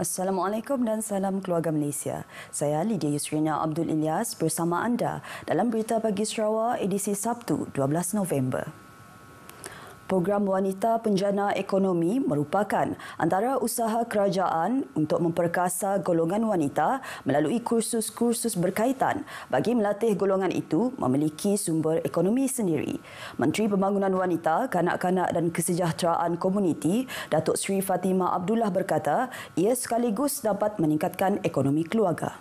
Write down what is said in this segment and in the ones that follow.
Assalamualaikum dan salam keluarga Malaysia. Saya Lydia Yusrina Abdul Ilyas bersama anda dalam Berita Pagi Sarawak edisi Sabtu 12 November. Program Wanita Penjana Ekonomi merupakan antara usaha kerajaan untuk memperkasa golongan wanita melalui kursus-kursus berkaitan bagi melatih golongan itu memiliki sumber ekonomi sendiri. Menteri Pembangunan Wanita, Kanak-kanak dan Kesejahteraan Komuniti, Datuk Sri Fatimah Abdullah berkata, ia sekaligus dapat meningkatkan ekonomi keluarga.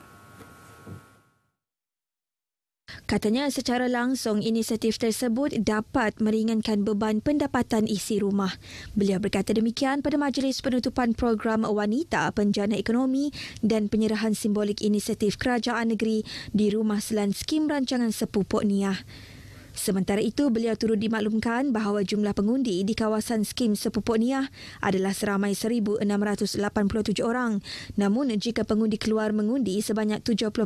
Katanya secara langsung inisiatif tersebut dapat meringankan beban pendapatan isi rumah. Beliau berkata demikian pada majlis penutupan program wanita penjana ekonomi dan penyerahan simbolik inisiatif kerajaan negeri di rumah selan skim rancangan sepupuk niah. Sementara itu, beliau turut dimaklumkan bahawa jumlah pengundi di kawasan skim sepupuk niah adalah seramai 1,687 orang. Namun, jika pengundi keluar mengundi sebanyak 70%,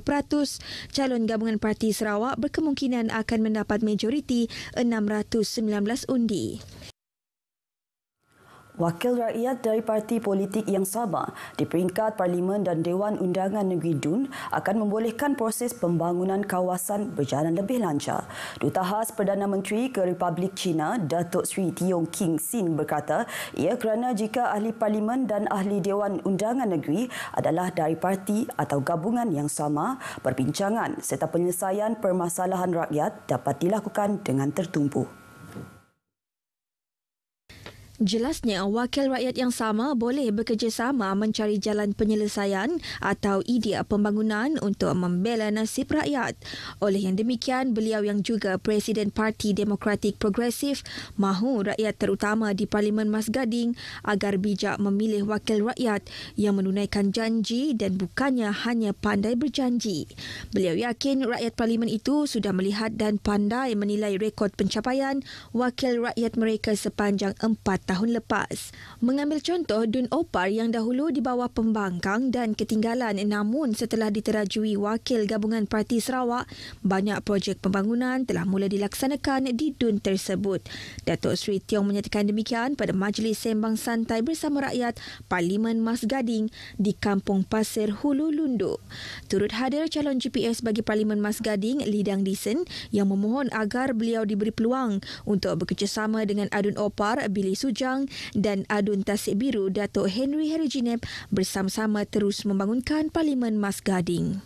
calon gabungan parti Sarawak berkemungkinan akan mendapat majoriti 619 undi. Wakil rakyat dari parti politik yang sama di peringkat Parlimen dan Dewan Undangan Negeri Dun akan membolehkan proses pembangunan kawasan berjalan lebih lancar. Duta khas Perdana Menteri ke Republik China, Datuk Sri Tiong King Sin berkata, ia kerana jika ahli Parlimen dan ahli Dewan Undangan Negeri adalah dari parti atau gabungan yang sama, perbincangan serta penyelesaian permasalahan rakyat dapat dilakukan dengan tertumpu. Jelasnya, wakil rakyat yang sama boleh bekerjasama mencari jalan penyelesaian atau idea pembangunan untuk membela nasib rakyat. Oleh yang demikian, beliau yang juga Presiden Parti Demokratik Progresif mahu rakyat terutama di Parlimen Mas Gading agar bijak memilih wakil rakyat yang menunaikan janji dan bukannya hanya pandai berjanji. Beliau yakin rakyat Parlimen itu sudah melihat dan pandai menilai rekod pencapaian wakil rakyat mereka sepanjang empat tahun tahun lepas. Mengambil contoh Dun Opar yang dahulu di bawah pembangkang dan ketinggalan namun setelah diterajui wakil gabungan Parti Sarawak, banyak projek pembangunan telah mula dilaksanakan di Dun tersebut. Datuk Sri Tiong menyatakan demikian pada Majlis Sembang Santai Bersama Rakyat Parlimen Mas Gading di Kampung Pasir Hulu Lundu. Turut hadir calon GPS bagi Parlimen Mas Gading, Lidang Disen yang memohon agar beliau diberi peluang untuk bekerjasama dengan Adun Opar, Billy Suja Panjang dan Adun Tasik Biru Datuk Henry Herijinep bersama-sama terus membangunkan Parlimen Mas Gading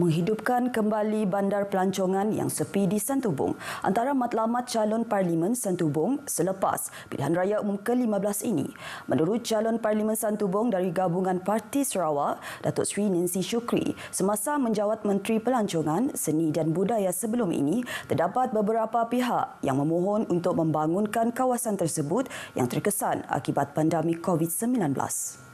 menghidupkan kembali bandar pelancongan yang sepi di Sentubung antara matlamat calon Parlimen Sentubung selepas pilihan raya umum ke-15 ini. Menurut calon Parlimen Sentubung dari gabungan Parti Sarawak, Datuk Sri Ninsi Shukri, semasa menjawat Menteri Pelancongan, Seni dan Budaya sebelum ini, terdapat beberapa pihak yang memohon untuk membangunkan kawasan tersebut yang terkesan akibat pandemik COVID-19. 19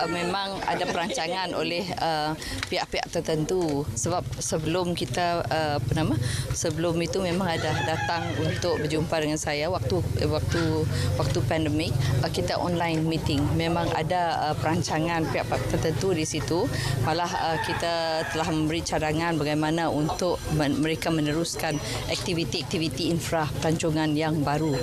uh, memang ada perancangan oleh eh, pihak-pihak uh, tertentu sebab sebelum kita uh, apa nama sebelum itu memang ada datang untuk berjumpa dengan saya waktu waktu waktu pandemik uh, kita online meeting memang ada uh, perancangan pihak-pihak tertentu di situ malah uh, kita telah memberi cadangan bagaimana untuk men- mereka meneruskan aktiviti-aktiviti infra pelancongan yang baru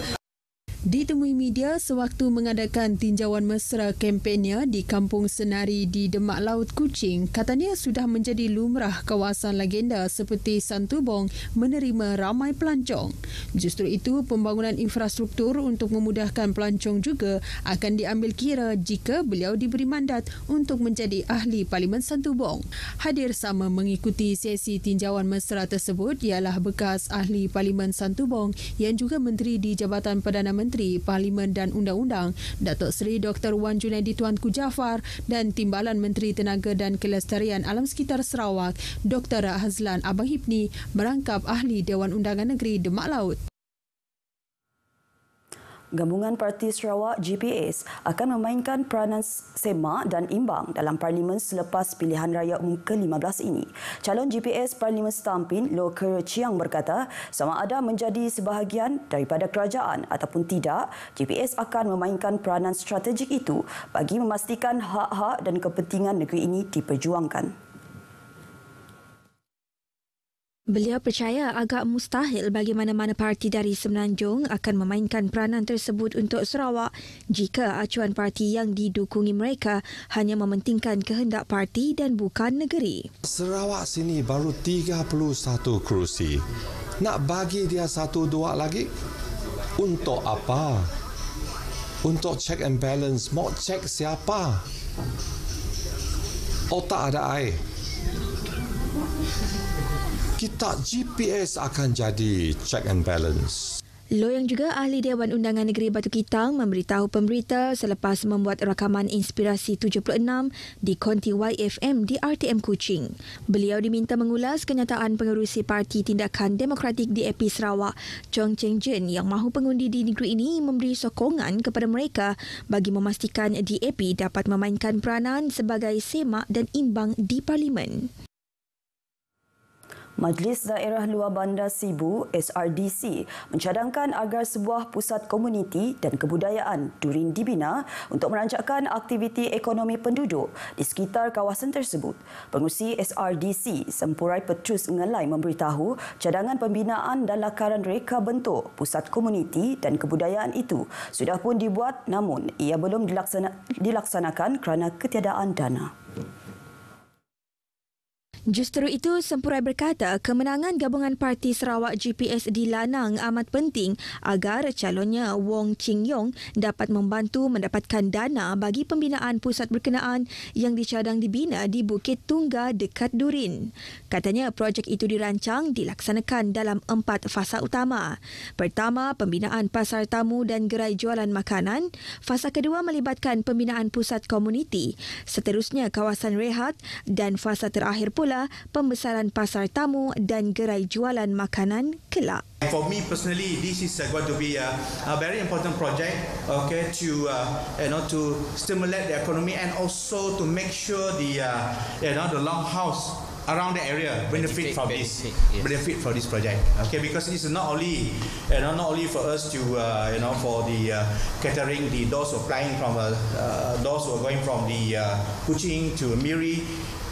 ditemui media sewaktu mengadakan tinjauan mesra kempennya di Kampung Senari di Demak Laut Kucing, katanya sudah menjadi lumrah kawasan legenda seperti Santubong menerima ramai pelancong. Justru itu, pembangunan infrastruktur untuk memudahkan pelancong juga akan diambil kira jika beliau diberi mandat untuk menjadi ahli Parlimen Santubong. Hadir sama mengikuti sesi tinjauan mesra tersebut ialah bekas ahli Parlimen Santubong yang juga menteri di Jabatan Perdana Menteri Menteri, Parlimen dan Undang-Undang, Datuk Seri Dr. Wan Junaidi Tuanku Jafar dan Timbalan Menteri Tenaga dan Kelestarian Alam Sekitar Sarawak, Dr. Hazlan Abang Hipni merangkap Ahli Dewan Undangan Negeri Demak Laut. Gabungan Parti Sarawak GPS akan memainkan peranan sema dan imbang dalam parlimen selepas pilihan raya umum ke-15 ini. Calon GPS Parlimen Stampin, Lo Kera Chiang berkata, sama ada menjadi sebahagian daripada kerajaan ataupun tidak, GPS akan memainkan peranan strategik itu bagi memastikan hak-hak dan kepentingan negeri ini diperjuangkan. Beliau percaya agak mustahil bagi mana-mana parti dari Semenanjung akan memainkan peranan tersebut untuk Sarawak jika acuan parti yang didukungi mereka hanya mementingkan kehendak parti dan bukan negeri. Sarawak sini baru 31 kerusi. Nak bagi dia satu dua lagi? Untuk apa? Untuk check and balance. Mau check siapa? Otak ada air kitab GPS akan jadi check and balance. yang juga ahli Dewan Undangan Negeri Batu Kitang memberitahu pemberita selepas membuat rakaman Inspirasi 76 di konti YFM di RTM Kuching. Beliau diminta mengulas kenyataan pengurusi Parti Tindakan Demokratik di DAP Sarawak, Chong Cheng Jin yang mahu pengundi di negeri ini memberi sokongan kepada mereka bagi memastikan DAP dapat memainkan peranan sebagai semak dan imbang di Parlimen. Majlis Daerah Luar Bandar Sibu SRDC mencadangkan agar sebuah pusat komuniti dan kebudayaan Durin dibina untuk merancangkan aktiviti ekonomi penduduk di sekitar kawasan tersebut. Pengerusi SRDC Sempurai Petrus Ngelai memberitahu cadangan pembinaan dan lakaran reka bentuk pusat komuniti dan kebudayaan itu sudah pun dibuat namun ia belum dilaksana- dilaksanakan kerana ketiadaan dana. Justeru itu, Sempurai berkata kemenangan gabungan parti Sarawak GPS di Lanang amat penting agar calonnya Wong Ching Yong dapat membantu mendapatkan dana bagi pembinaan pusat berkenaan yang dicadang dibina di Bukit Tungga dekat Durin. Katanya projek itu dirancang dilaksanakan dalam empat fasa utama. Pertama, pembinaan pasar tamu dan gerai jualan makanan. Fasa kedua melibatkan pembinaan pusat komuniti. Seterusnya, kawasan rehat. Dan fasa terakhir pula pula pembesaran pasar tamu dan gerai jualan makanan kelak. For me personally, this is uh, going to be a, a very important project, okay, to uh, you know to stimulate the economy and also to make sure the uh, you know the long house around the area benefit from this benefit from this project okay because it's not only you know not only for us to uh, you know for the uh, catering the those who are flying from uh, uh, those who are going from the uh, Kuching to Miri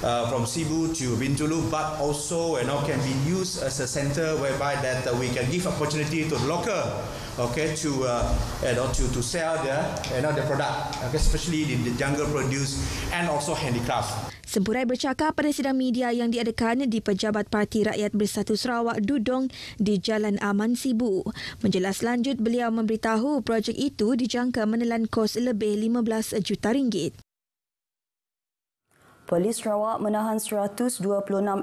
uh, from Cebu to Bintulu, but also you know, can be used as a center whereby that uh, we can give opportunity to the local okay, to, uh, you know, to, to sell their, you know, their product, okay, especially in the jungle produce and also handicraft. Semburai bercakap pada sidang media yang diadakan di Pejabat Parti Rakyat Bersatu Sarawak Dudong di Jalan Aman Sibu. Menjelas lanjut, beliau memberitahu projek itu dijangka menelan kos lebih 15 juta ringgit. Polis Sarawak menahan 126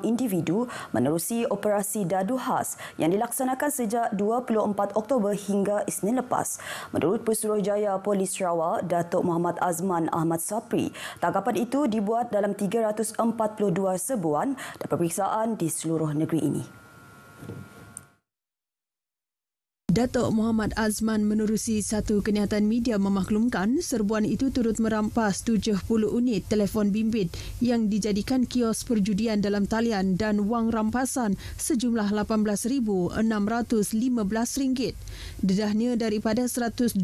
individu menerusi operasi Dadu Khas yang dilaksanakan sejak 24 Oktober hingga Isnin lepas. Menurut Pesuruhjaya Polis Sarawak, Datuk Muhammad Azman Ahmad Sapri, tangkapan itu dibuat dalam 342 sebuan dan periksaan di seluruh negeri ini. Datuk Muhammad Azman menerusi satu kenyataan media memaklumkan serbuan itu turut merampas 70 unit telefon bimbit yang dijadikan kios perjudian dalam talian dan wang rampasan sejumlah RM18,615. Dedahnya daripada 126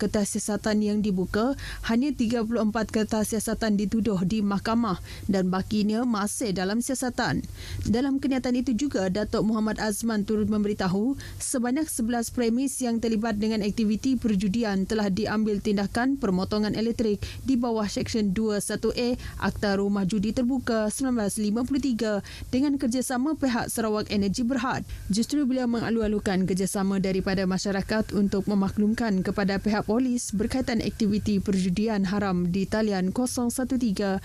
kertas siasatan yang dibuka, hanya 34 kertas siasatan dituduh di mahkamah dan bakinya masih dalam siasatan. Dalam kenyataan itu juga, Datuk Muhammad Azman turut memberitahu sebanyak 11 premis yang terlibat dengan aktiviti perjudian telah diambil tindakan permotongan elektrik di bawah Seksyen 21A Akta Rumah Judi Terbuka 1953 dengan kerjasama pihak Sarawak Energi Berhad. Justru beliau mengalu-alukan kerjasama daripada masyarakat untuk memaklumkan kepada pihak polis berkaitan aktiviti perjudian haram di talian 013-525-3052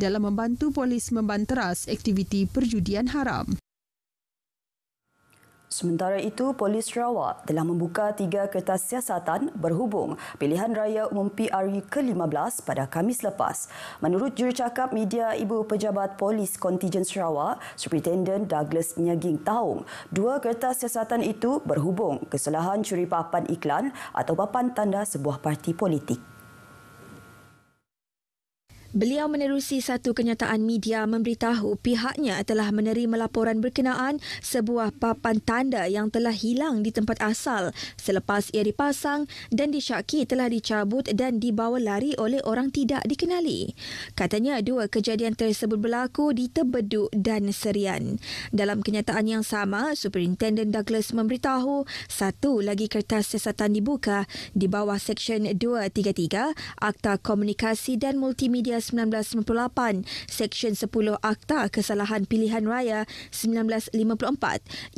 dalam membantu polis membanteras aktiviti perjudian haram. Sementara itu, polis Sarawak telah membuka tiga kertas siasatan berhubung pilihan raya umum PRU ke-15 pada Kamis lepas. Menurut jurucakap media Ibu Pejabat Polis Kontijen Sarawak, Superintendent Douglas Nyaging Taung, dua kertas siasatan itu berhubung kesalahan curi papan iklan atau papan tanda sebuah parti politik. Beliau menerusi satu kenyataan media memberitahu pihaknya telah menerima laporan berkenaan sebuah papan tanda yang telah hilang di tempat asal selepas ia dipasang dan disyaki telah dicabut dan dibawa lari oleh orang tidak dikenali. Katanya dua kejadian tersebut berlaku di Tebeduk dan Serian. Dalam kenyataan yang sama, Superintendent Douglas memberitahu satu lagi kertas siasatan dibuka di bawah Seksyen 233 Akta Komunikasi dan Multimedia 1998 Seksyen 10 Akta Kesalahan Pilihan Raya 1954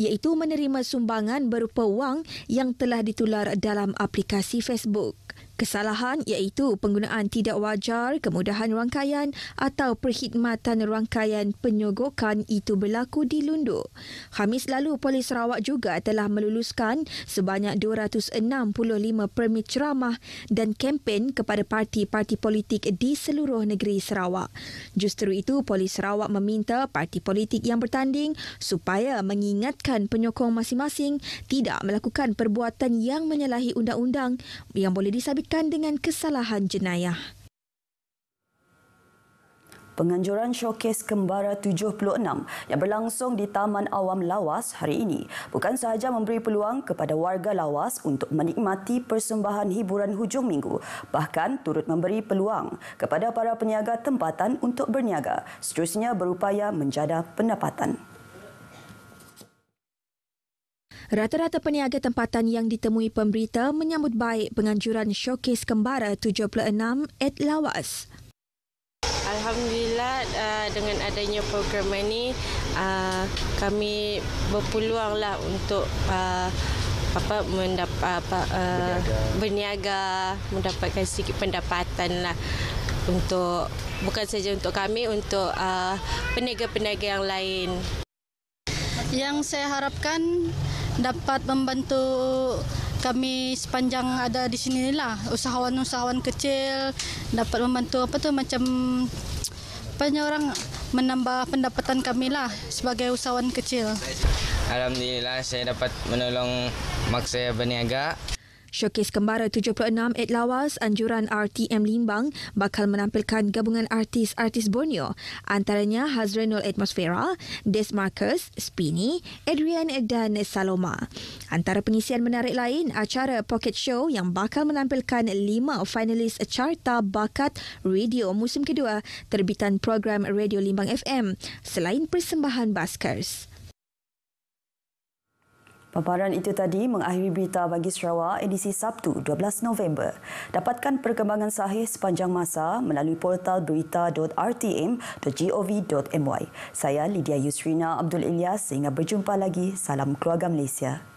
iaitu menerima sumbangan berupa wang yang telah ditular dalam aplikasi Facebook. Kesalahan iaitu penggunaan tidak wajar kemudahan rangkaian atau perkhidmatan rangkaian penyogokan itu berlaku di Lundu. Hamis lalu Polis Sarawak juga telah meluluskan sebanyak 265 permit ceramah dan kempen kepada parti-parti politik di seluruh negeri Sarawak. Justeru itu Polis Sarawak meminta parti politik yang bertanding supaya mengingatkan penyokong masing-masing tidak melakukan perbuatan yang menyalahi undang-undang yang boleh disabit berkaitan dengan kesalahan jenayah. Penganjuran showcase Kembara 76 yang berlangsung di Taman Awam Lawas hari ini bukan sahaja memberi peluang kepada warga Lawas untuk menikmati persembahan hiburan hujung minggu, bahkan turut memberi peluang kepada para peniaga tempatan untuk berniaga, seterusnya berupaya menjana pendapatan. Rata-rata peniaga tempatan yang ditemui pemberita menyambut baik penganjuran showcase kembara 76 at Lawas. Alhamdulillah uh, dengan adanya program ini uh, kami berpeluanglah untuk uh, apa mendapat apa, berniaga. berniaga mendapatkan sedikit pendapatan lah untuk bukan saja untuk kami untuk peniaga-peniaga yang lain. Yang saya harapkan dapat membantu kami sepanjang ada di sini lah usahawan-usahawan kecil dapat membantu apa tu macam banyak orang menambah pendapatan kami lah sebagai usahawan kecil. Alhamdulillah saya dapat menolong mak saya berniaga. Showcase Kembara 76 Ed Lawas Anjuran RTM Limbang bakal menampilkan gabungan artis-artis Borneo antaranya Hazrenul Atmosfera, Des Marcus, Spini, Adrian dan Saloma. Antara pengisian menarik lain, acara Pocket Show yang bakal menampilkan lima finalis carta bakat radio musim kedua terbitan program Radio Limbang FM selain persembahan Baskers. Paparan itu tadi mengakhiri berita bagi Sarawak edisi Sabtu 12 November. Dapatkan perkembangan sahih sepanjang masa melalui portal berita.rtm.gov.my. Saya Lydia Yusrina Abdul Ilyas sehingga berjumpa lagi. Salam keluarga Malaysia.